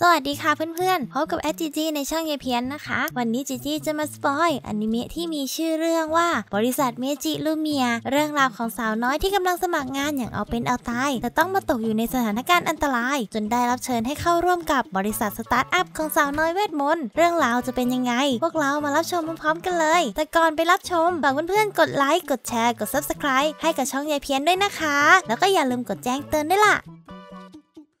สวัสดีค่ะเพื่อนๆ พบกับแอดจีจีในช่องเยเพียนนะคะ วันนี้จีจีจะมาสปอยอนิเมะที่มีชื่อเรื่องว่าบริษัทเมจิลูเมีย เรื่องราวของสาวน้อยที่กำลังสมัครงานอย่างเอาเป็นเอาตายแต่ต้องมาตกอยู่ในสถานการณ์อันตราย จนได้รับเชิญให้เข้าร่วมกับบริษัทสตาร์ทอัพของสาวน้อยเวทมนต์เรื่องราวจะเป็นยังไง พวกเรามารับชมพร้อมๆ กันเลย แต่ก่อนไปรับชมฝากเพื่อนๆกดไลค์กดแชร์กดซับสไครต์ให้กับช่องเยเพียนด้วยนะคะ แล้วก็อย่าลืมกดแจ้งเตือนด้วยล่ะ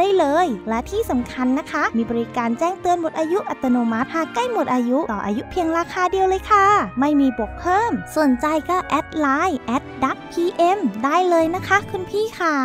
ได้เลย และที่สำคัญนะคะ มีบริการแจ้งเตือนหมดอายุ อัตโนมัติหากใกล้หมดอายุ ต่ออายุเพียงราคาเดียวเลยค่ะ ไม่มีบวกเพิ่มสนใจก็ แอดไลน์แอดดักพีเอ็มได้เลยนะคะ คุณพี่ขา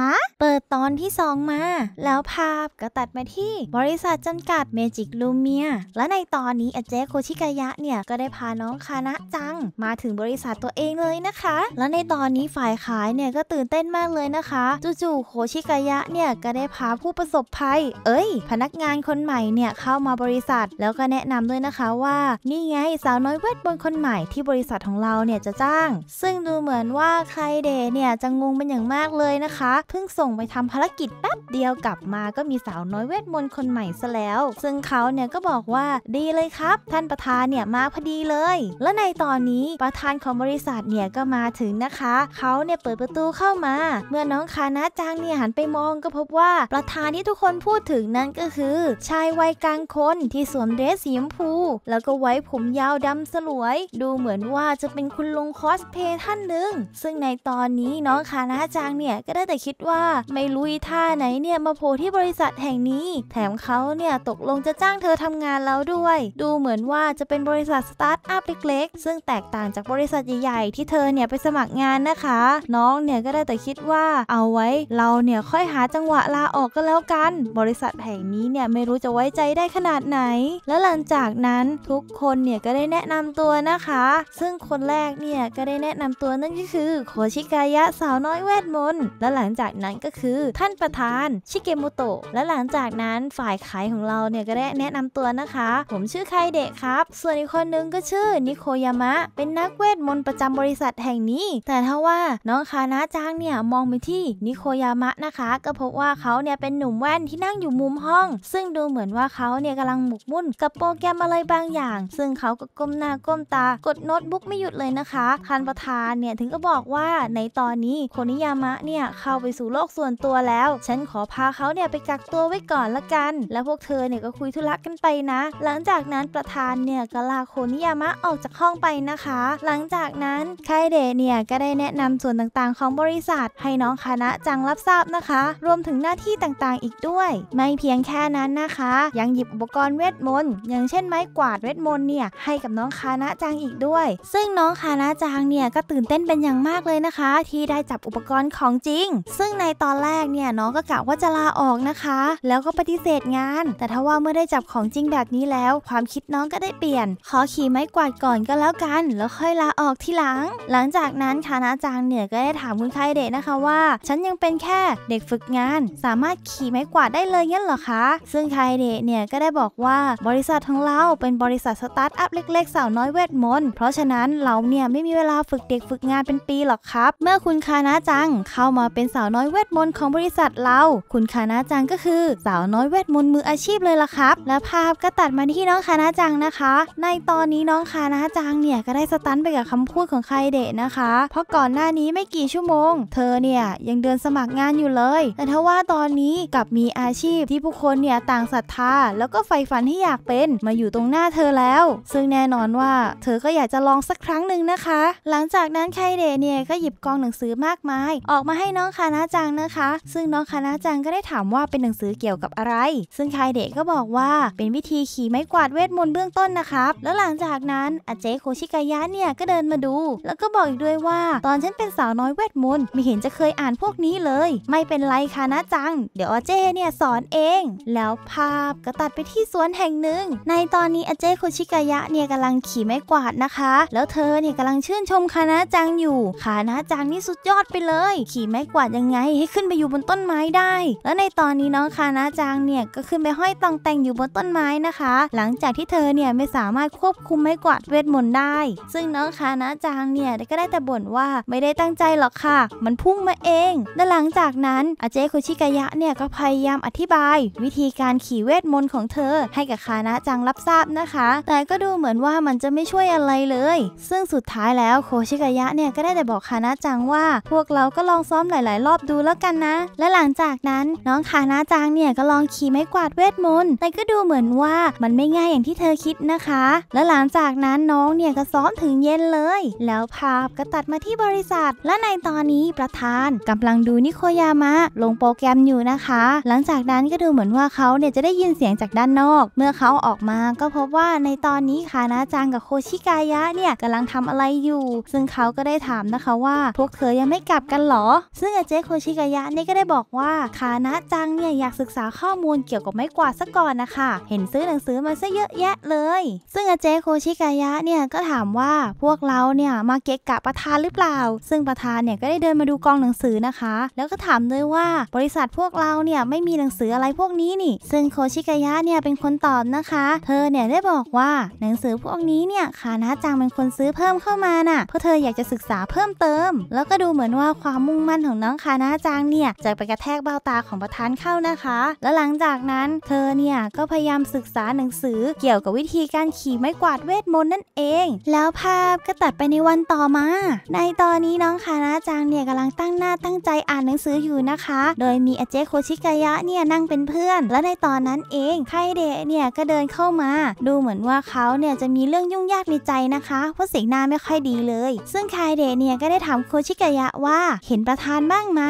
เปิดตอนที่ 2 มา แล้วภาพก็ตัดมาที่ บริษัทจำกัดเมจิกลูเมียและในตอนนี้อเจ๊โคชิกายะเนี่ย ก็ได้พาน้องคานะจังมาถึงบริษัทตัวเองเลยนะคะ และในตอนนี้ฝ่ายขายเนี่ยก็ตื่นเต้นมากเลยนะคะจู่ๆโคชิกายะเนี่ยก็ได้พาผู้ประสบภัย เอ้ย พนักงานคนใหม่เนี่ยเข้ามาบริษัทแล้วก็แนะนำด้วยนะคะว่า นี่ไงสาวน้อยเวทมนต์คนใหม่ที่บริษัทของเราเนี่ยจะจ้าง ซึ่งดูเหมือนว่าใครเดเนี่ยจะงงเป็นอย่างมากเลยนะคะ เพิ่งส่งไปทำภารกิจแป๊บเดียวกลับมาก็มีสาวน้อยเวทมนต์คนใหม่ซะแล้ว ซึ่งเขาเนี่ยก็บอกว่าดีเลยครับ ท่านประธานเนี่ยมาพอดีเลย และในตอนนี้ประธานของบริษัทเนี่ยก็มาถึงนะคะ เขาเนี่ยเปิดประตูเข้ามา เมื่อน้องคานะจังเนี่ยหันไปมองก็พบว่าประธานที่ทุกคนพูดถึงนั่นก็คือชายวัยกลางคนที่สวมเดรสสีชมพู แล้วก็ไว้ผมยาวดำสลวย ดูเหมือนว่าจะเป็นคุณลุงคอสเพย์ท่านหนึ่งซึ่งในตอนนี้น้องคานาจังเนี่ย ก็ได้แต่คิดว่าไม่รู้ท่าไหนเนี่ย มาโผล่ที่บริษัทแห่งนี้ แถมเขาเนี่ย ตกลงจะจ้างเธอทำงานแล้วด้วย ดูเหมือนว่าจะเป็นบริษัทสตาร์ทอัพเล็กๆซึ่งแตกต่างจากบริษัทใหญ่ๆที่เธอเนี่ยไปสมัครงานนะคะ น้องเนี่ยก็ได้แต่คิดว่า เอาไว้เราเนี่ยค่อยหาจังหวะลาออกก็แล้ววกันบริษัทแห่งนี้เนี่ยไม่รู้จะไว้ใจได้ขนาดไหน แล้วหลังจากนั้นทุกคนเนี่ยก็ได้แนะนำตัวนะคะ ซึ่งคนแรกเนี่ยก็ได้แนะนำตัวนั่นก็คือโคชิกายะสาวน้อยเวทมนต์ และหลังจากนั้นก็คือท่านประธานชิเกมุโตะ และหลังจากนั้นฝ่ายขายของเราเนี่ยก็ได้แนะนำตัวนะคะ ผมชื่อไคเดะครับ ส่วนอีกคนนึงก็ชื่อนิโคยามะ เป็นนักเวทมนต์ประจำบริษัทแห่งนี้ แต่ถ้าว่าน้องคานะจังเนี่ยมองไปที่นิโคยามะนะคะ ก็พบว่าเขาเนี่ยเป็นหนุ่มแว่นที่นั่งอยู่มุมห้อง ซึ่งดูเหมือนว่าเขาเนี่ยกำลังหมกมุ่นกับโปรแกรมอะไรบางอย่าง ซึ่งเขาก็ก้มหน้าก้มตา กดโน้ตบุ๊กไม่หยุดเลยนะคะท่านประธานเนี่ยถึงก็บอกว่าในตอนนี้โคนิยามะเนี่ยเข้าไปสู่โลกส่วนตัวแล้ว ฉันขอพาเขาเนี่ยไปกักตัวไว้ก่อนละกัน แล้วพวกเธอเนี่ยก็คุยธุระกันไปนะ หลังจากนั้นประธานเนี่ยก็ลาโคนิยามะออกจากห้องไปนะคะ หลังจากนั้นไคเดเนี่ยก็ได้แนะนำส่วนต่างๆของบริษัท ให้น้องคณะจังรับทราบนะคะ รวมถึงหน้าที่ต่างางๆอีกด้วย ไม่เพียงแค่นั้นนะคะยังหยิบอุปกรณ์เวทมนต์อย่างเช่นไม้กวาดเวทมนต์เนี่ยให้กับน้องคานะจังอีกด้วย ซึ่งน้องคานะจังเนี่ยก็ตื่นเต้นเป็นอย่างมากเลยนะคะ ที่ได้จับอุปกรณ์ของจริง ซึ่งในตอนแรกเนี่ยน้องก็กะว่าจะลาออกนะคะแล้วก็ปฏิเสธงาน แต่ถ้าว่าเมื่อได้จับของจริงแบบนี้แล้วความคิดน้องก็ได้เปลี่ยน ขอขี่ไม้กวาดก่อนก็แล้วกัน แล้วค่อยลาออกทีหลังหลังจากนั้นคานะจังเนี่ยก็ได้ถามคุณไคเดะนะคะว่า ฉันยังเป็นแค่เด็กฝึกงานสามารถขขี่ไม้กวาดได้เลยงั้นเหรอคะซึ่งไยเดะเนี่ยก็ได้บอกว่าบริษัทของเราเป็นบริษัทสตาร์ทอัพเล็ก ๆสาวน้อยเวทมนต์เพราะฉะนั้นเราเนี่ยไม่มีเวลาฝึกเด็กฝึกงานเป็นปีหรอกครับ เมื่อคุณคานาจังเข้ามาเป็นสาวน้อยเวทมนต์ของบริษัทเราคุณคานาจังก็คือสาวน้อยเวทมนต์มืออาชีพเลยล่ะครับ และภาพก็ตัดมาที่น้องคานาจังนะคะ ในตอนนี้น้องคานาจังเนี่ยก็ได้สตันไปกับคำพูดของไคเดะนะคะ เพราะก่อนหน้านี้ไม่กี่ชั่วโมง เธอเนี่ยยังเดินสมัครงานอยู่เลย แต่ทว่าตอนนี้กับมีอาชีพที่ผู้คนเนี่ยต่างศรัทธาแล้วก็ใฝ่ฝันที่อยากเป็นมาอยู่ตรงหน้าเธอแล้ว ซึ่งแน่นอนว่า เธอก็อยากจะลองสักครั้งหนึ่งนะคะ หลังจากนั้นไคเดะเนี่ยก็หยิบกองหนังสือมากมาย ออกมาให้น้องคานาจังนะคะ ซึ่งน้องคานาจังก็ได้ถามว่าเป็นหนังสือเกี่ยวกับอะไร ซึ่งไคเดะก็บอกว่าเป็นวิธีขี่ไม้กวาดเวทมนต์เบื้องต้นนะครับแล้วหลังจากนั้นอาเจโคชิกายะเนี่ยก็เดินมาดูแล้วก็บอกอีกด้วยว่า ตอนฉันเป็นสาวน้อยเวทมนต์ไม่เห็นจะเคยอ่านพวกนี้เลย ไม่เป็นไรคานาจัง เดี๋ยวอาเจเนี่ยสอนเอง แล้วภาพก็ตัดไปที่สวนแห่งหนึ่ง ในตอนนี้อาเจโคชิกายะเนี่ยกำลังขี่ไม้กวาดนะคะ แล้วเธอเนี่ยกำลังชื่นชมคานะจังอยู่คานะจังนี่สุดยอดไปเลย ขี่ไม้กวาดยังไงให้ขึ้นไปอยู่บนต้นไม้ได้ แล้วในตอนนี้น้องคานะจังเนี่ยก็ขึ้นไปห้อยตองแต่งอยู่บนต้นไม้นะคะ หลังจากที่เธอเนี่ยไม่สามารถควบคุมไม้กวาดเวทมนต์ได้ ซึ่งน้องคานะจังเนี่ยก็ได้แต่บ่นว่าไม่ได้ตั้งใจหรอกค่ะมันพุ่งมาเอง และหลังจากนั้นอาเจโคชิกายะเนี่ยก็พยายามอธิบาย วิธีการขี่เวทมนต์ของเธอให้กับคานะจังรับทราบนะคะ แต่ก็ดูเหมือนว่ามันจะไม่ช่วยอะไรเลย ซึ่งสุดท้ายแล้วโคชิกายะเนี่ยก็ได้แต่บอกคานะจังว่า พวกเราก็ลองซ้อมหลาย ๆ รอบดูแล้วกันนะ และหลังจากนั้นน้องคานะจังเนี่ยก็ลองขี่ไม้กวาดเวทมนต์แต่ก็ดูเหมือนว่ามันไม่ง่ายอย่างที่เธอคิดนะคะ และหลังจากนั้นน้องเนี่ยก็ซ้อมถึงเย็นเลย แล้วภาพก็ตัดมาที่บริษัท และในตอนนี้ประธานกำลังดูนิโคยามะ ลงโปรแกรมอยู่นะคะหลังจากนั้นก็ดูเหมือนว่าเขาเนี่ยจะได้ยินเสียงจากด้านนอก เมื่อเขาออกมา ก็พบว่าในตอนนี้คานะจังกับโคชิกายะเนี่ยกำลังทำอะไรอยู่ ซึ่งเขาก็ได้ถามนะคะว่าพวกเธอยังไม่กลับกันหรอ ซึ่งอาเจ๊โคชิกายะเนี่ยก็ได้บอกว่า คานะจังเนี่ยอยากศึกษาข้อมูลเกี่ยวกับไม้กวาดซะก่อนนะคะ เห็นซื้อหนังสือมาซะเยอะแยะเลย ซึ่งอาเจ๊โคชิกายะเนี่ยก็ถามว่าพวกเราเนี่ยมาเกะกะประธานหรือเปล่า ซึ่งประธานเนี่ยก็ได้เดินมาดูกองหนังสือนะคะ แล้วก็ถามด้วยว่าบริษัทพวกเราเนี่ยเนี่ยไม่มีหนังสืออะไรพวกนี้นี่ซึ่งโคชิกายะเนี่ยเป็นคนตอบนะคะ เธอเนี่ยได้บอกว่าหนังสือพวกนี้เนี่ยคานะจังเป็นคนซื้อเพิ่มเข้ามาน่ะเพราะเธออยากจะศึกษาเพิ่มเติม แล้วก็ดูเหมือนว่าความมุ่งมั่นของน้องคานะจังเนี่ยจะไปกระแทกเบ้าตาของประธานเข้านะคะ แล้วหลังจากนั้นเธอเนี่ยก็พยายามศึกษาหนังสือเกี่ยวกับวิธีการขี่ไม้กวาดเวทมนต์นั่นเอง แล้วภาพก็ตัดไปในวันต่อมา ในตอนนี้น้องคานะจังเนี่ยกำลังตั้งหน้าตั้งใจอ่านหนังสืออยู่นะคะ โดยมีอาเจโคชิชิกายะเนี่ยนั่งเป็นเพื่อน และในตอนนั้นเองไคเดะเนี่ยก็เดินเข้ามา ดูเหมือนว่าเขาเนี่ยจะมีเรื่องยุ่งยากในใจนะคะเพราะสีหน้าไม่ค่อยดีเลย ซึ่งไคเดะเนี่ยก็ได้ถามโคชิกายะว่าเห็นประธานบ้างไหม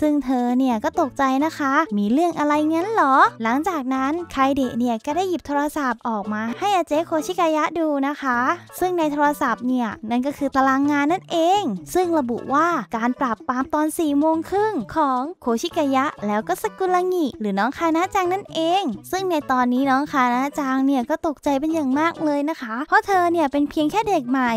ซึ่งเธอเนี่ยก็ตกใจนะคะ มีเรื่องอะไรงั้นหรอ หลังจากนั้นไคเดะเนี่ยก็ได้หยิบโทรศัพท์ออกมา ให้อาเจโคชิกายะดูนะคะ ซึ่งในโทรศัพท์เนี่ยนั่นก็คือตารางงานนั่นเอง ซึ่งระบุว่าการปรับปรามตอน4ี่โมงครึ่งของโคชิกายะแล้วก็สกุลงิ หรือน้องคานาจังนั่นเอง ซึ่งในตอนนี้น้องคานาจังเนี่ยก็ตกใจเป็นอย่างมากเลยนะคะ เพราะเธอเนี่ยเป็นเพียงแค่เด็กใหม่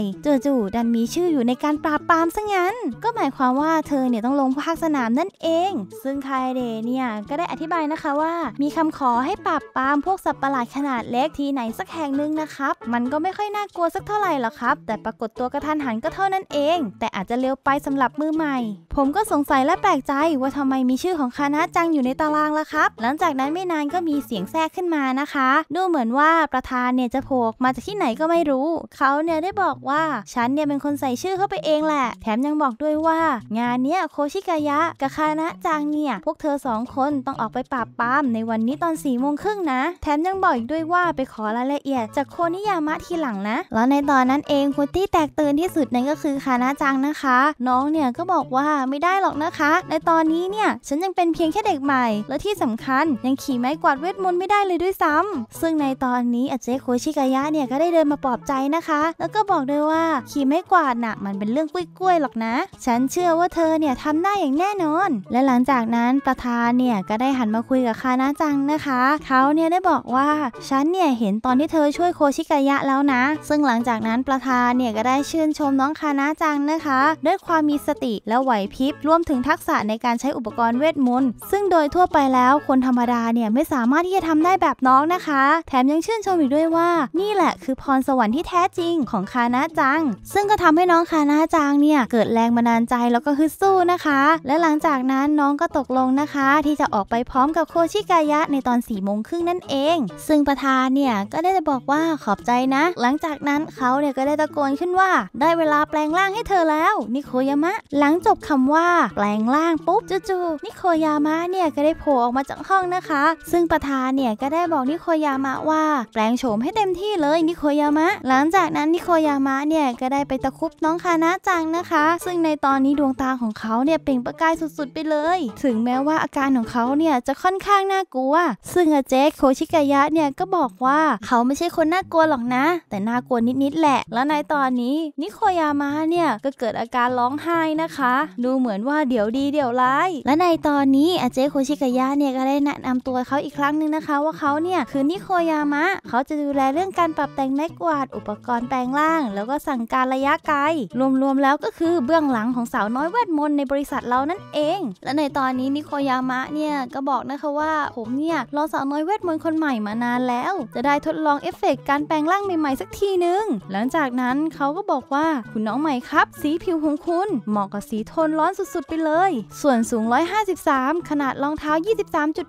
จู่ๆดันมีชื่ออยู่ในการปราบปรามซะงั้น ก็หมายความว่าเธอเนี่ยต้องลงภาคสนามนั่นเอง ซึ่งคายเดเนี่ยก็ได้อธิบายนะคะว่า มีคำขอให้ปราบปรามพวกสัตว์ประหลาดขนาดเล็กที่ไหนสักแห่งหนึ่งนะครับ มันก็ไม่ค่อยน่ากลัวสักเท่าไหร่หรอกครับ แต่ปรากฏตัวกระทันหันก็เท่านั้นเอง แต่อาจจะเร็วไปสำหรับมือใหม่ ผมก็สงสัยและแปลกใจว่าทำไมมีชื่อของคานาจังอยูู่่ในตารางแล้วครับหลังจากนั้นไม่นานก็มีเสียงแทรกขึ้นมานะคะ ดูเหมือนว่าประธานเนี่ยจะโผล่มาจากที่ไหนก็ไม่รู้ เขาเนี่ยได้บอกว่าฉันเนี่ยเป็นคนใส่ชื่อเข้าไปเองแหละ แถมยังบอกด้วยว่างานเนี้ยโคชิกายะ กับคานะจังเนี่ย พวกเธอสองคนต้องออกไปปราบปรามในวันนี้ตอนสี่โมงครึ่งนะแถมยังบอกอีกด้วยว่าไปขอรายละเอียด จากโคนิยามะทีหลังนะ แล้วในตอนนั้นเองคนที่แตกตื่นที่สุดนั่นก็คือคานะจังนะคะ น้องเนี่ยก็บอกว่าไม่ได้หรอกนะคะ ในตอนนี้เนี่ยฉันยังเป็นเพียงแค่เด็กใหม่หม่และที่สำคัญยังขี่ไม้กวาดเวทมนต์ไม่ได้เลยด้วยซ้ำ ซึ่งในตอนนี้อเจโคชิกายะเนี่ยก็ได้เดินมาปลอบใจนะคะ แล้วก็บอกด้วยว่าขี่ไม้กวาดน่ะมันเป็นเรื่องกล้วยๆหรอกนะ ฉันเชื่อว่าเธอเนี่ยทำได้อย่างแน่นอน และหลังจากนั้นประธานเนี่ยก็ได้หันมาคุยกับคานะจังนะคะเขาเนี่ยได้บอกว่าฉันเนี่ยเห็นตอนที่เธอช่วยโคชิกายะแล้วนะ ซึ่งหลังจากนั้นประธานเนี่ยก็ได้ชื่นชมน้องคานะจังนะคะ ด้วยความมีสติและไหวพริบรวมถึงทักษะในการใช้อุปกรณ์เวทมนต์ซึ่งโดยยทั่วไปแล้วคนธรรมดาเนี่ยไม่สามารถที่จะทำได้แบบน้องนะคะ แถมยังชื่นชมอีกด้วยว่า นี่แหละคือพรสวรรค์ที่แท้จริงของคานาจัง ซึ่งก็ทำให้น้องคานาจังเนี่ยเกิดแรงบันดาลใจแล้วก็ฮึดสู้นะคะและหลังจากนั้นน้องก็ตกลงนะคะ ที่จะออกไปพร้อมกับโคชิกายะในตอน4ี่โมงครึ่งนั่นเอง ซึ่งประธานเนี่ยก็ได้บอกว่าขอบใจนะ หลังจากนั้นเขาเนี่ยก็ได้ตะโกนขึ้นว่า ได้เวลาแปลงร่างให้เธอแล้วนิโคยามะหลังจบคำว่า แปลงร่างปุ๊บจู่ๆนิโคยามะเนี่ยก็ได้โผล่ออกมาจากห้องนะคะ ซึ่งประธานเนี่ย ก็ได้บอกนิโคยามะว่าแปลงโฉมให้เต็มที่เลยนิโคยามะ หลังจากนั้นนิโคยามะเนี่ยก็ได้ไปตะคุบน้องคานะจังนะคะ ซึ่งในตอนนี้ดวงตาของเขาเนี่ยเปล่งประกายสุดๆไปเลย ถึงแม้ว่าอาการของเขาเนี่ยจะค่อนข้างน่ากลัวซึ่งอาเจ๊โคชิกายะเนี่ยก็บอกว่าเขาไม่ใช่คนน่ากลัวหรอกนะ แต่น่ากลัวนิดๆแหละ แล้วในตอนนี้นิโคยามะเนี่ยก็เกิดอาการร้องไห้นะคะ ดูเหมือนว่าเดี๋ยวดีเดี๋ยวร้าย และในตอนนี้อาเจ๊โคชิกายะเนี่ยก็ได้แนะนำตัวเขาอีกครั้งหนึ่งนะคะ ว่าเขาเนี่ยคือนิโคยามะเขาจะดูแลเรื่องการปรับแต่งไม้กวาดอุปกรณ์แปลงร่าง แล้วก็สั่งการระยะไกล รวมๆแล้วก็คือเบื้องหลังของสาวน้อยเวทมนต์ในบริษัทเรานั่นเอง และในตอนนี้นิโคยามะเนี่ยก็บอกนะคะว่า ผมเนี่ย รอสาวน้อยเวทมนต์คนใหม่มานานแล้ว จะได้ทดลองเอฟเฟกการแปลงร่างใหม่ๆสักทีนึง หลังจากนั้นเขาก็บอกว่าคุณน้องใหม่ครับ สีผิวของคุณ เหมาะกับสีโทนร้อนสุด ๆไปเลย ส่วนสูง 153 ขนาดรององเท้า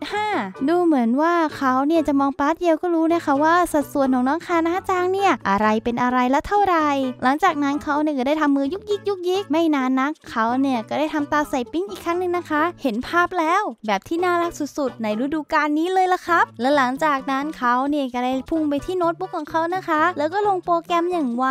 23.5 ดูเหมือนว่าเขาเนี่ยจะมองปาร์ตเดียวก็รู้นะคะว่าสัดส่วนของน้องคานะจังเนี่ยอะไรเป็นอะไรและเท่าไร หลังจากนั้นเขาเนี่ยก็ได้ทำมือยุกยิกยุกยิกไม่นานนักเขาเนี่ยก็ได้ทำตาใส่ปิ้งอีกครั้งหนึ่งนะคะ เห็นภาพแล้วแบบที่น่ารักสุดๆในฤดูกาลนี้เลยละครับ และหลังจากนั้นเขาเนี่ยก็ได้พุ่งไปที่โน้ตบุ๊กของเขานะคะแล้วก็ลงโปรแกรมอย่างไว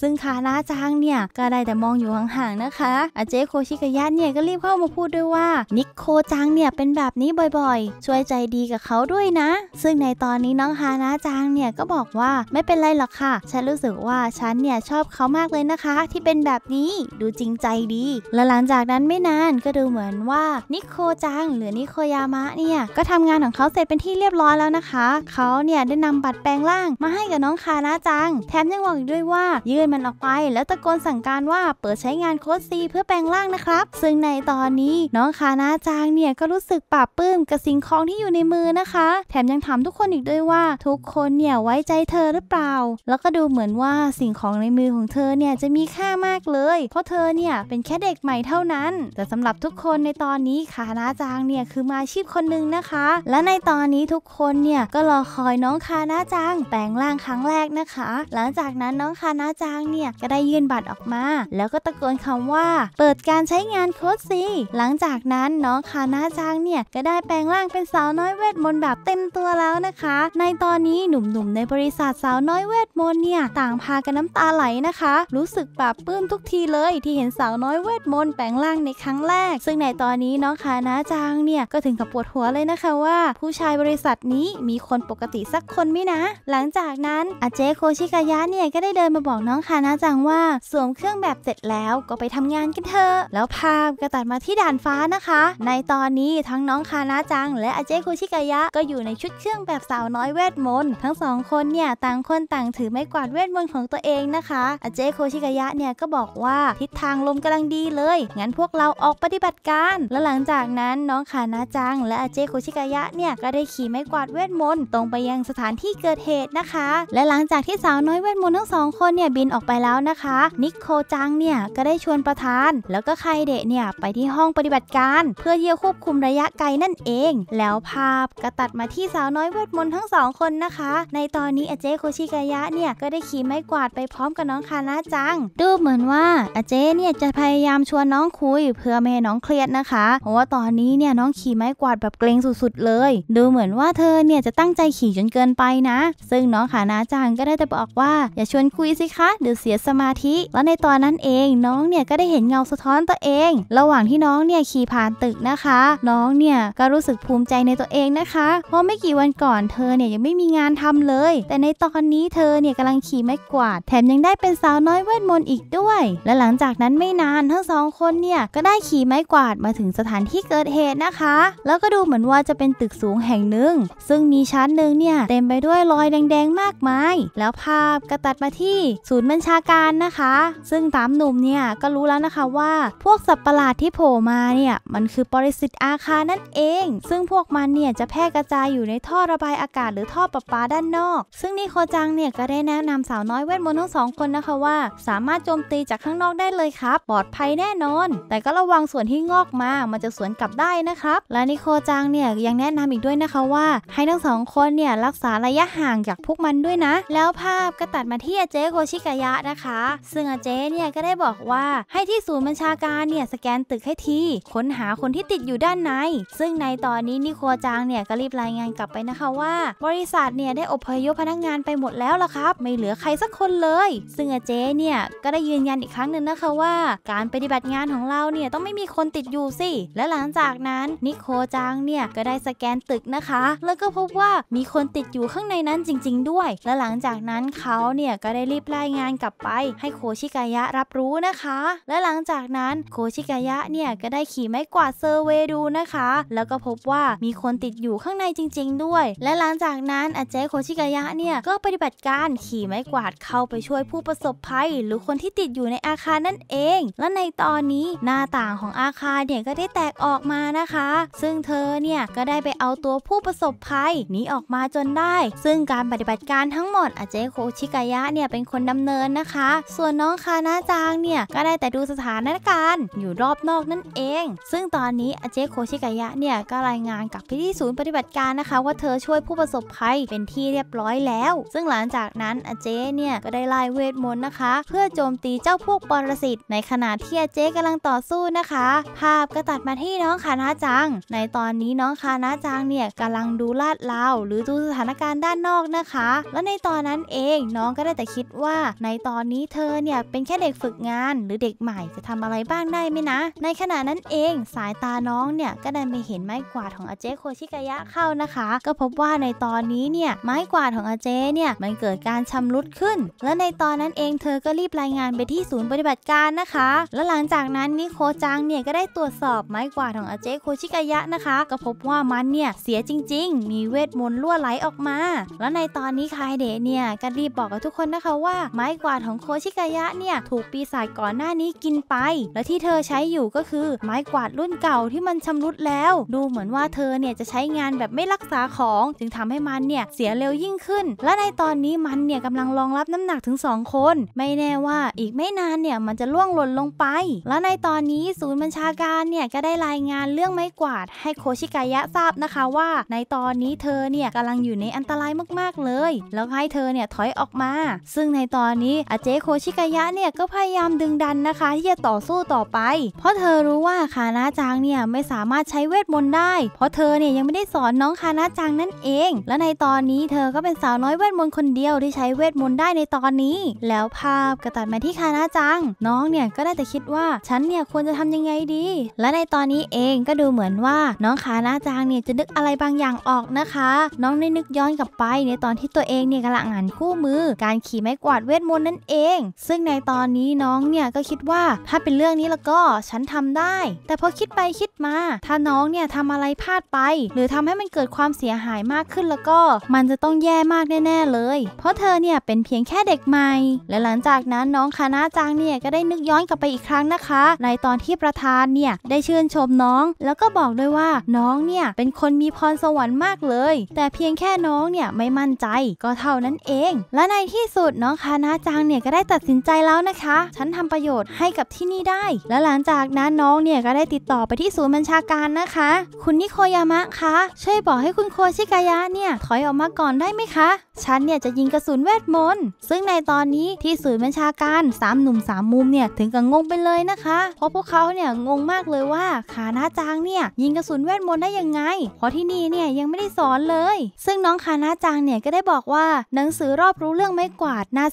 ซึ่งคานะจังเนี่ยก็ได้แต่มองอยู่ห่างๆนะคะ อาเจโคชิกายะเนี่ยก็รีบเข้ามาพูดด้วยว่านิโคจังเนี่ยเป็นแบบนี้บ่อยๆ ช่วยใจดีกับเขาด้วยนะ ซึ่งในตอนนี้น้องฮานะจังเนี่ย ก็บอกว่าไม่เป็นไรหรอกค่ะ ฉันรู้สึกว่าฉันเนี่ยชอบเขามากเลยนะคะที่เป็นแบบนี้ ดูจริงใจดี และหลังจากนั้นไม่นานก็ดูเหมือนว่านิโคจังหรือนิโคยามะเนี่ยก็ทำงานของเขาเสร็จเป็นที่เรียบร้อยแล้วนะคะ เขาเนี่ยได้นำบัตรแปลงร่างมาให้กับน้องคานะจัง แถมยังบอกอีกด้วยว่ายื่นมันออกไปแล้วตะโกนสั่งการว่าเปิดใช้งานโค้ดซีเพื่อแปลงร่างนะครับ ซึ่งในตอนนี้น้องคานะจังเนี่ยก็รู้สึกึกปราบปลื้มกับสิ่งของที่อยู่ในมือนะคะ แถมยังถามทุกคนอีกด้วยว่า ทุกคนเนี่ยไว้ใจเธอหรือเปล่า แล้วก็ดูเหมือนว่าสิ่งของในมือของเธอเนี่ยจะมีค่ามากเลย เพราะเธอเนี่ยเป็นแค่เด็กใหม่เท่านั้น แต่สำหรับทุกคนในตอนนี้คานาจางเนี่ยคือมาชีพคนหนึ่งนะคะ และในตอนนี้ทุกคนเนี่ยก็รอคอยน้องคานาจางแปลงร่างครั้งแรกนะคะ หลังจากนั้นน้องคานาจางเนี่ยก็ได้ยื่นบัตรออกมา แล้วก็ตะโกนคำว่า เปิดการใช้งานโค้ดซีหลังจากนั้นน้องคานาจางเนี่ยก็ได้แปลงร่างเป็นสาวน้อยเวทมนต์แบบเต็มตัวแล้วนะคะ ในตอนนี้หนุ่มๆ ในบริษัทสาวน้อยเวทมนต์เนี่ยต่างพากันน้ำตาไหลนะคะ รู้สึกปรับปื้มทุกทีเลยที่เห็นสาวน้อยเวทมนต์แปลงร่างในครั้งแรก ซึ่งในตอนนี้น้องคานาจางเนี่ยก็ถึงกับปวดหัวเลยนะคะว่า ผู้ชายบริษัทนี้มีคนปกติสักคนไมนะ หลังจากนั้นอาเจโคชิกายะเนี่ยก็ได้เดินมาบอกน้องคานาจังว่าสวมเครื่องแบบเสร็จแล้วก็ไปทำงานกันเถอะแล้วภาพก็ตัดมาที่ด่านฟ้านะคะ ในตอนนี้ททั้งน้องคานาจัง และอาเจคุชิกายะก็อยู่ในชุดเครื่องแบบสาวน้อยเวทมนต์ทั้งสองคนเนี่ยต่างคนต่างถือไม้กวาดเวทมนต์ของตัวเองนะคะอาเจคุชิกายะเนี่ยก็บอกว่าทิศทางลมกำลังดีเลยงั้นพวกเราออกปฏิบัติการ แล้วหลังจากนั้นน้องคานาจัง และอาเจคุชิกายะเนี่ยก็ได้ขี่ไม้กวาดเวทมนต์ตรงไปยังสถานที่เกิดเหตุนะคะ และหลังจากที่สาวน้อยเวทมนต์ทั้งสองคนเนี่ยบินออกไปแล้วนะคะนิโคจังเนี่ยก็ได้ชวนประธาน แล้วก็ไคเดะเนี่ยไปที่ห้องปฏิบัติการเพื่อเยี่ยควบคุมระยะะไกลนั่นเอง แล้วภาพก็ตัดมาที่สาวน้อยเวทมนต์ทั้งสองคนนะคะในตอนนี้อาเจโคชิกายะเนี่ยก็ได้ขี่ไม้กวาดไปพร้อมกับน้องคานะจัง ดูเหมือนว่าอาเจเนี่ยจะพยายามชวนน้องคุยเพื่อไม่ให้น้องเครียดนะคะเพราะว่าตอนนี้เนี่ยน้องขี่ไม้กวาดแบบเกรงสุดๆเลย ดูเหมือนว่าเธอเนี่ยจะตั้งใจขี่จนเกินไปนะ ซึ่งน้องคานะจังก็ได้แต่บอกว่าอย่าชวนคุยสิคะเดี๋ยวเสียสมาธิ แล้วในตอนนั้นเองน้องเนี่ยก็ได้เห็นเงาสะท้อนตัวเอง ระหว่างที่น้องเนี่ยขี่ผ่านตึกนะคะ น้องเนี่ยก็รู้สึกภูมิใจในตัวเองนะคะเพราะไม่กี่วันก่อนเธอเนี่ยยังไม่มีงานทำเลย แต่ในตอนนี้เธอเนี่ยกำลังขี่ไม้กวาด แถมยังได้เป็นสาวน้อยเวทมนต์อีกด้วย และหลังจากนั้นไม่นานทั้งสองคนเนี่ย ก็ได้ขี่ไม้กวาดมาถึงสถานที่เกิดเหตุนะคะ แล้วก็ดูเหมือนว่าจะเป็นตึกสูงแห่งหนึ่ง ซึ่งมีชั้นหนึ่งเนี่ยเต็มไปด้วยรอยแดง ๆ มากมาย แล้วภาพกระตัดมาที่ศูนย์บัญชาการนะคะ ซึ่งตามหนุ่มเนี่ยก็รู้แล้วนะคะว่า พวกสัตว์ประหลาดที่โผล่มาเนี่ย มันคือบริสิทอาคานั่นเอง ซึ่งพวกมันเนี่ยจะแพร่กระจายอยู่ในท่อระบายอากาศหรือท่อประปาด้านนอก ซึ่งนิโคจังเนี่ยก็ได้แนะนำสาวน้อยเวทมนต์ทั้งสองคนนะคะว่า สามารถโจมตีจากข้างนอกได้เลยครับ ปลอดภัยแน่นอน แต่ก็ระวังส่วนที่งอกมามันจะสวนกลับได้นะครับและนิโคจังเนี่ยยังแนะนำอีกด้วยนะคะว่า ให้ทั้งสองคนเนี่ยรักษาระยะห่างจากพวกมันด้วยนะ แล้วภาพก็ตัดมาที่อาเจโคชิกายะนะคะ ซึ่งอาเจเนี่ยก็ได้บอกว่าให้ที่ศูนย์บัญชาการเนี่ยสแกนตึกให้ทีค้นหาคนที่ติดอยู่ด้านในซึ่งในตอนนี้นิโคจางเนี่ยก็รีบรายงานกลับไปนะคะว่าบริษัทเนี่ยได้อพยพพนักงานไปหมดแล้วล่ะครับ ไม่เหลือใครสักคนเลย ซึ่งอาเจเนี่ยก็ได้ยืนยันอีกครั้งหนึ่งนะคะว่า การปฏิบัติงานของเราเนี่ยต้องไม่มีคนติดอยู่สิและหลังจากนั้น นิโคจางเนี่ยก็ได้สแกนตึกนะคะแล้วก็พบว่ามีคนติดอยู่ข้างในนั้นจริง ๆ ด้วย และหลังจากนั้นเขาเนี่ยก็ได้รีบรายงานกลับไป ให้โคชิกายะรับรู้นะคะและหลังจากนั้นโคชิกายะเนี่ยก็ได้ขี่ไม้กวาดเซอร์เวดูนะคะแล้วก็พบว่ามีคนติดอยู่ข้างในจริง ๆ ด้วย และหลังจากนั้นอาเจโคชิกายะเนี่ยก็ปฏิบัติการขี่ไม้กวาดเข้าไปช่วยผู้ประสบภัยหรือคนที่ติดอยู่ในอาคารนั่นเอง และในตอนนี้หน้าต่างของอาคารเนี่ยก็ได้แตกออกมานะคะ ซึ่งเธอเนี่ยก็ได้ไปเอาตัวผู้ประสบภัยหนีออกมาจนได้ ซึ่งการปฏิบัติการทั้งหมดอาเจโคชิกายะเนี่ยเป็นคนดำเนินนะคะ ส่วนน้องคานาจางเนี่ยก็ได้แต่ดูสถานการณ์อยู่รอบนอกนั่นเอง ซึ่งตอนนี้อาเจโคชิกายะเนี่ยก็รายงานกับพิธีศูนย์ปฏิบัติการนะคะ ว่าเธอช่วยผู้ประสบภัยเป็นที่เรียบร้อยแล้ว ซึ่งหลังจากนั้นอาเจเนี่ยก็ได้ไล่เวทมนต์นะคะ เพื่อโจมตีเจ้าพวกปรสิตในขณะที่อาเจกำลังต่อสู้นะคะ ภาพก็ตัดมาที่น้องคานาจัง ในตอนนี้น้องคานาจังเนี่ยกำลังดูลาดเลาหรือดูสถานการณ์ด้านนอกนะคะ และในตอนนั้นเองน้องก็ได้แต่คิดว่าในตอนนี้เธอเนี่ยเป็นแค่เด็กฝึกงาน หรือเด็กใหม่จะทำอะไรบ้างได้ไหมนะในขณะนั้นเองสายตาน้องเนี่ยก็ดันไปเห็นไม้กวาดของอาเจโคชิกายะเข้านะคะ ก็พบว่าในตอนนี้เนี่ยไม้กวาดของอาเจเนี่ยมันเกิดการชำรุดขึ้น และในตอนนั้นเองเธอก็รีบรายงานไปที่ศูนย์ปฏิบัติการนะคะ และหลังจากนั้นนิโคจังเนี่ยก็ได้ตรวจสอบไม้กวาดของอาเจโคชิกายะนะคะ ก็พบว่ามันเนี่ยเสียจริง ๆ มีเวทมนต์ล่วไหลออกมา แล้วในตอนนี้คายเดะเนี่ยก็รีบบอกกับทุกคนนะคะว่าไม้กวาดของโคชิกายะเนี่ยถูกปีศาจก่อนหน้านี้กินไป และที่เธอใช้อยู่ก็คือ ไม้กวาดรุ่นเก่าที่มันชำรุดแล้วดูเหมือนว่าเธอเนี่ยจะใช้งานแบบไม่รักษาของจึงทำให้มันเนี่ยเสียเร็วยิ่งขึ้น และในตอนนี้มันเนี่ยกำลังรองรับน้ำหนักถึง 2 คน ไม่แน่ว่าอีกไม่นานเนี่ยมันจะล่วงหล่นลงไป และในตอนนี้ศูนย์บัญชาการเนี่ยก็ได้รายงานเรื่องไม้กวาด ให้โคชิกายะทราบนะคะว่า ในตอนนี้เธอเนี่ยกำลังอยู่ในอันตรายมากๆเลยแล้วให้เธอเนี่ยถอยออกมา ซึ่งในตอนนี้อาเจโคชิกายะเนี่ยก็พยายามดึงดันนะคะ ที่จะต่อสู้ต่อไป เพราะเธอรู้ว่าคานาจังเนี่ยไม่สามารถช้เวทมนต์ได้ เพราะเธอเนี่ยยังไม่ได้สอนน้องคานาจังนั่นเอง และในตอนนี้เธอก็เป็นสาวน้อยเวทมนต์คนเดียวที่ใช้เวทมนต์ได้ในตอนนี้ แล้วภาพก็ตัดมาที่คานาจัง น้องเนี่ยก็ได้แต่คิดว่าฉันเนี่ยควรจะทำยังไงดี และในตอนนี้เองก็ดูเหมือนว่า น้องคานาจังเนี่ยจะนึกอะไรบางอย่างออกนะคะ น้องได้นึกย้อนกลับไป ในตอนที่ตัวเองเนี่ยกำลังอ่านคู่มือ การขี่ไม้กวาดเวทมนต์นั่นเอง ซึ่งในตอนนี้น้องเนี่ยก็คิดว่าถ้าเป็นเรื่องนี้แล้วก็ฉันทำได้ แต่พอคิดไปคิดมาท่านน้องเนี่ยทำอะไรพลาดไป หรือทำให้มันเกิดความเสียหายมากขึ้นแล้วก็ มันจะต้องแย่มากแน่ๆ เลย เพราะเธอเนี่ยเป็นเพียงแค่เด็กใหม่ และหลังจากนั้นน้องคณะจางเนี่ยก็ได้นึกย้อนกลับไปอีกครั้งนะคะ ในตอนที่ประธานเนี่ยได้ชื่นชมน้อง แล้วก็บอกด้วยว่าน้องเนี่ยเป็นคนมีพรสวรรค์มากเลย แต่เพียงแค่น้องเนี่ยไม่มั่นใจก็เท่านั้นเอง และในที่สุด น้องคณะจางเนี่ยก็ได้ตัดสินใจแล้วนะคะ ฉันทำประโยชน์ให้กับที่นี่ได้ และหลังจากนั้นน้องเนี่ยก็ได้ติดต่อไปที่ศูนย์บัญชาการนะคะคุณนิโคยามะคะช่วยบอกให้คุณโคชิกายะเนี่ยถอยออกมาก่อนได้ไหมคะฉันเนี่ยจะยิงกระสุนเวทมนต์ซึ่งในตอนนี้ที่ศูนย์บัญชาการ3หนุ่ม3 มุมเนี่ยถึงกับงงไปเลยนะคะ เพราะพวกเขาเนี่ยงงมากเลยว่าขานาจางเนี่ยยิงกระสุนเวทมนต์ได้ยังไงเพราะที่นี่เนี่ยยังไม่ได้สอนเลย ซึ่งน้องขานาจางเนี่ยก็ได้บอกว่าหนังสือรอบรู้เรื่องไม่กวาดหน้า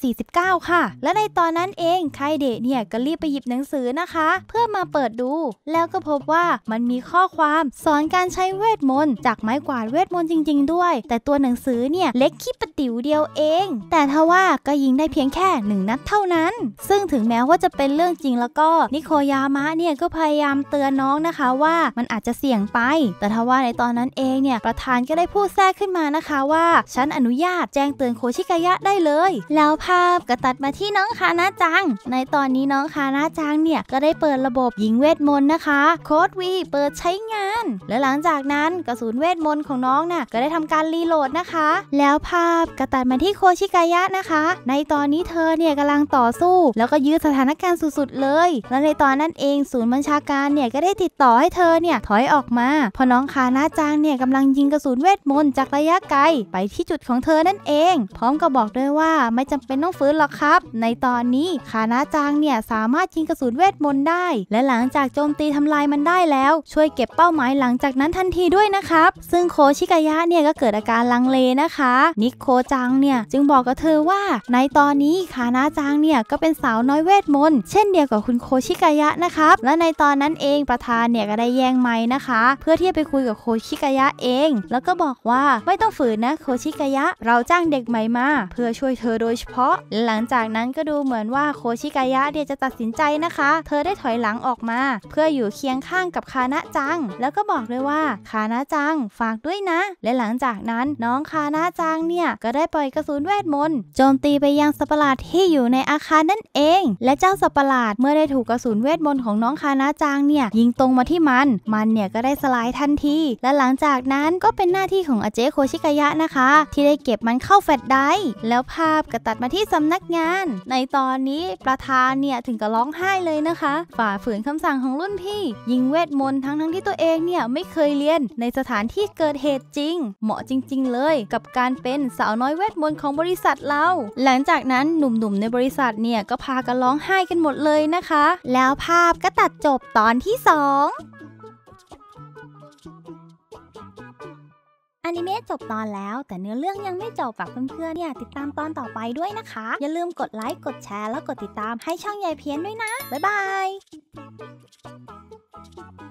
49 ค่ะ และในตอนนั้นเองไคเดะเนี่ยก็รีบไปหยิบหนังสือนะคะ เพื่อมาเปิดดู แล้วก็พบว่ามันมีข้อความ สอนการใช้เวทมนต์จากไม้กวาดเวทมนต์จริงๆด้วย แต่ตัวหนังสือเนี่ย เล็กขี้ปติ๋วเดียวเอง แต่ทว่าก็ยิงได้เพียงแค่หนึ่งนัดเท่านั้น ซึ่งถึงแม้ว่าจะเป็นเรื่องจริงแล้วก็นิโคยามะเนี่ยก็พยายามเตือนน้องนะคะว่ามันอาจจะเสี่ยงไป แต่ทว่าในตอนนั้นเองเนี่ย ประธานก็ได้พูดแทรกขึ้นมานะคะว่า ฉันอนุญาตแจ้งเตือนโคชิกายะได้เลย แล้วภาพก็ตัดมาที่น้องคานาจัง ในตอนนี้น้องคานาจังเนี่ยก็ได้เปิดระบบยิงเวทมนต์นะคะ โค้ดวีเปิดใช้งานและหลังจากนั้นกระสุนเวทมนต์ของน้องน่ะก็ได้ทำการรีโหลดนะคะ แล้วภาพกระตัดมาที่โคชิกายะนะคะ ในตอนนี้เธอเนี่ยกำลังต่อสู้ แล้วก็ยื้อสถานการณ์สุดๆเลย และในตอนนั้นเองศูนย์บัญชาการเนี่ยก็ได้ติดต่อให้เธอเนี่ยถอยออกมา เพราะน้องคานาจางเนี่ยกำลังยิงกระสุนเวทมนต์จากระยะไกลไปที่จุดของเธอนั่นเอง พร้อมกับบอกด้วยว่าไม่จำเป็นต้องฟื้นหรอกครับ ในตอนนี้คานาจางเนี่ยสามารถยิงกระสุนเวทมนต์ได้ และหลังจากโจมตีทำลายมันได้แล้วช่วยเกเก็บเป้าหมายหลังจากนั้นทันทีด้วยนะครับ ซึ่งโคชิกายะเนี่ยก็เกิดอาการลังเลนะคะ นิโคจังเนี่ยจึงบอกกับเธอว่า ในตอนนี้คานาจังเนี่ยก็เป็นสาวน้อยเวทมนต์เช่นเดียวกับคุณโคชิกายะนะครับและในตอนนั้นเองประธานเนี่ยก็ได้แย่งไม้นะคะ เพื่อที่จะไปคุยกับโคชิกายะเอง แล้วก็บอกว่าไม่ต้องฝืนนะโคชิกายะเราจ้างเด็กใหม่มา เพื่อช่วยเธอโดยเฉพาะ หลังจากนั้นก็ดูเหมือนว่าโคชิกายะเดี๋ยวจะตัดสินใจนะคะ เธอได้ถอยหลังออกมา เพื่ออยู่เคียงข้างกับคานะจังังแล้วก็บอกด้วยว่าคานาจังฝากด้วยนะ และหลังจากนั้นน้องคานาจังเนี่ยก็ได้ปล่อยกระสุนเวทมนต์โจมตีไปยังสัปหลาดที่อยู่ในอาคารนั่นเอง และเจ้าสัปหลาดเมื่อได้ถูกกระสุนเวทมนต์ของน้องคานาจังเนี่ยยิงตรงมาที่มันมันเนี่ยก็ได้สลายทันทีและหลังจากนั้นก็เป็นหน้าที่ของอาเจโคชิกายะนะคะ ที่ได้เก็บมันเข้าแฟลได้แล้วภาพก็ตัดมาที่สำนักงาน ในตอนนี้ประธานเนี่ยถึงกับร้องไห้เลยนะคะ ฝ่าฝืนคำสั่งของรุ่นพี่ยิงเวทมนต์ทั้งทั้งที่ที่ตัวเองเนี่ยไม่เคยเรียนในสถานที่เกิดเหตุจริง เหมาะจริงๆเลยกับการเป็นสาวน้อยเวทมนต์ของบริษัทเรา หลังจากนั้นหนุ่มๆในบริษัทเนี่ยก็พากันร้องไห้กันหมดเลยนะคะ แล้วภาพก็ตัดจบตอนที่ 2อนิเมะจบตอนแล้วแต่เนื้อเรื่องยังไม่จบฝากเพื่อนๆเนี่ยติดตามตอนต่อไปด้วยนะคะ อย่าลืมกดไลค์กดแชร์ แล้วกดติดตามให้ช่องยายเพี้ยนด้วยนะบ๊ายบาย